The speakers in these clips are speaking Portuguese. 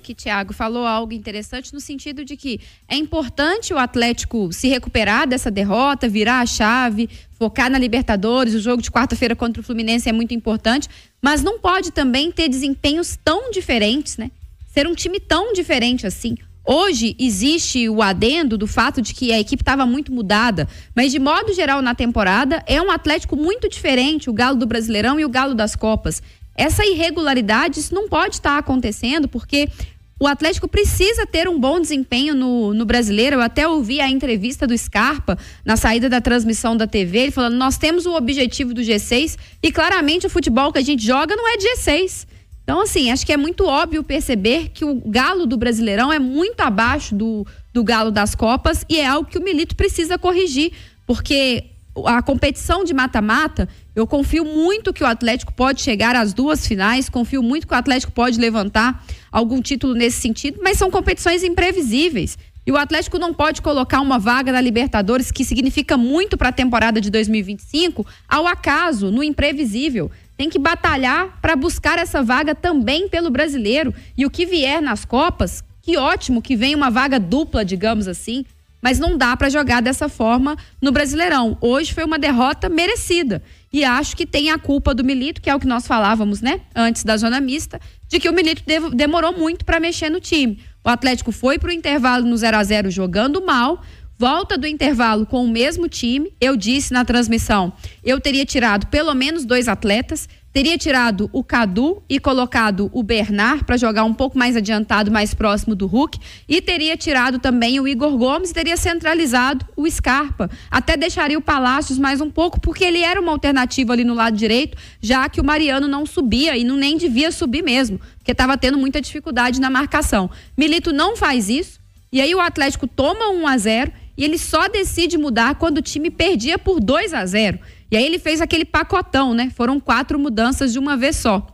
que Thiago falou algo interessante no sentido de que é importante o Atlético se recuperar dessa derrota, virar a chave, focar na Libertadores, o jogo de quarta-feira contra o Fluminense é muito importante, mas não pode também ter desempenhos tão diferentes, né? Ser um time tão diferente assim. Hoje existe o adendo do fato de que a equipe estava muito mudada, mas de modo geral na temporada é um Atlético muito diferente, o galo do Brasileirão e o galo das Copas. Essa irregularidade isso não pode estar tá acontecendo, porque o Atlético precisa ter um bom desempenho no, no brasileiro. Eu até ouvi a entrevista do Scarpa na saída da transmissão da TV, ele falando: nós temos o objetivo do G6 e claramente o futebol que a gente joga não é de G6. Então, assim, acho que é muito óbvio perceber que o galo do Brasileirão é muito abaixo do, do galo das Copas e é algo que o Milito precisa corrigir, porque a competição de mata-mata eu confio muito que o Atlético pode chegar às duas finais, confio muito que o Atlético pode levantar algum título nesse sentido, mas são competições imprevisíveis. E o Atlético não pode colocar uma vaga na Libertadores, que significa muito para a temporada de 2025, ao acaso, no imprevisível. Tem que batalhar para buscar essa vaga também pelo brasileiro. E o que vier nas Copas, que ótimo que vem uma vaga dupla, digamos assim, mas não dá para jogar dessa forma no Brasileirão. Hoje foi uma derrota merecida. E acho que tem a culpa do Milito, que é o que nós falávamos, né, antes da zona mista, de que o Milito demorou muito para mexer no time. O Atlético foi para o intervalo no 0 a 0 jogando mal, volta do intervalo com o mesmo time. Eu disse na transmissão, eu teria tirado pelo menos dois atletas, teria tirado o Cadu e colocado o Bernard para jogar um pouco mais adiantado, mais próximo do Hulk, e teria tirado também o Igor Gomes, e teria centralizado o Scarpa. Até deixaria o Palácios mais um pouco, porque ele era uma alternativa ali no lado direito, já que o Mariano não subia e não nem devia subir mesmo, porque estava tendo muita dificuldade na marcação. Milito não faz isso. E aí o Atlético toma 1 a 0 e ele só decide mudar quando o time perdia por 2 a 0. E aí ele fez aquele pacotão, né? Foram quatro mudanças de uma vez só.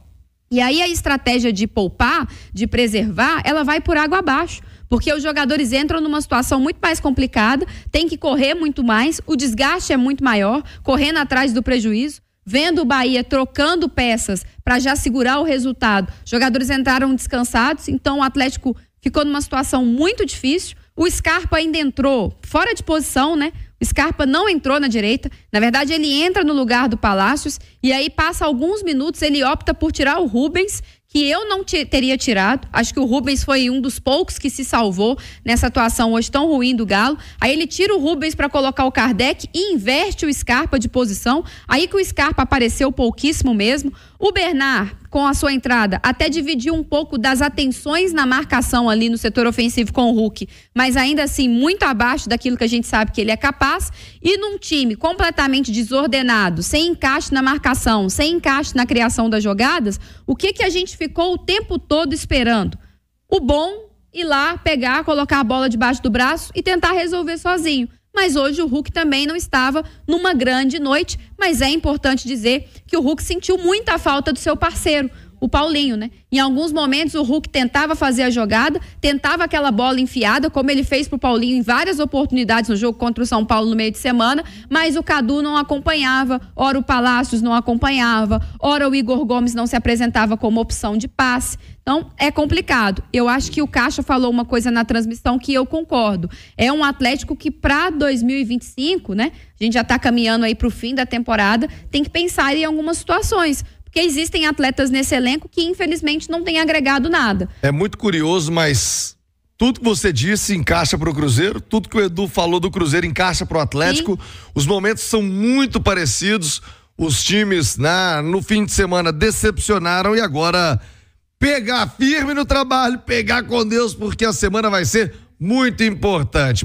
E aí a estratégia de poupar, de preservar, ela vai por água abaixo porque os jogadores entram numa situação muito mais complicada, tem que correr muito mais, o desgaste é muito maior, correndo atrás do prejuízo. Vendo o Bahia trocando peças para já segurar o resultado, jogadores entraram descansados, então o Atlético ficou numa situação muito difícil. O Scarpa ainda entrou fora de posição, né? O Scarpa não entrou na direita. Na verdade, ele entra no lugar do Palácios e aí passa alguns minutos, ele opta por tirar o Rubens, que eu não teria tirado. Acho que o Rubens foi um dos poucos que se salvou nessa atuação hoje tão ruim do Galo. Aí ele tira o Rubens para colocar o Kardec e inverte o Scarpa de posição. Aí que o Scarpa apareceu pouquíssimo mesmo. O Bernard, com a sua entrada, até dividiu um pouco das atenções na marcação ali no setor ofensivo com o Hulk, mas ainda assim muito abaixo daquilo que a gente sabe que ele é capaz. E num time completamente desordenado, sem encaixe na marcação, sem encaixe na criação das jogadas, o que que a gente ficou o tempo todo esperando. O bom ir lá, pegar, colocar a bola debaixo do braço e tentar resolver sozinho. Mas hoje o Hulk também não estava numa grande noite, mas é importante dizer que o Hulk sentiu muita falta do seu parceiro, o Paulinho, né? Em alguns momentos o Hulk tentava fazer a jogada, tentava aquela bola enfiada, como ele fez pro Paulinho em várias oportunidades no jogo contra o São Paulo no meio de semana, mas o Cadu não acompanhava, ora o Palácios não acompanhava, ora o Igor Gomes não se apresentava como opção de passe. Então, é complicado. Eu acho que o Caixa falou uma coisa na transmissão que eu concordo. É um Atlético que, para 2025, né? A gente já está caminhando aí para o fim da temporada, tem que pensar em algumas situações porque existem atletas nesse elenco que infelizmente não têm agregado nada. É muito curioso, mas tudo que você disse encaixa para o Cruzeiro, tudo que o Edu falou do Cruzeiro encaixa para o Atlético. Sim. Os momentos são muito parecidos. Os times na né, no fim de semana decepcionaram e agora pegar firme no trabalho, pegar com Deus, porque a semana vai ser muito importante.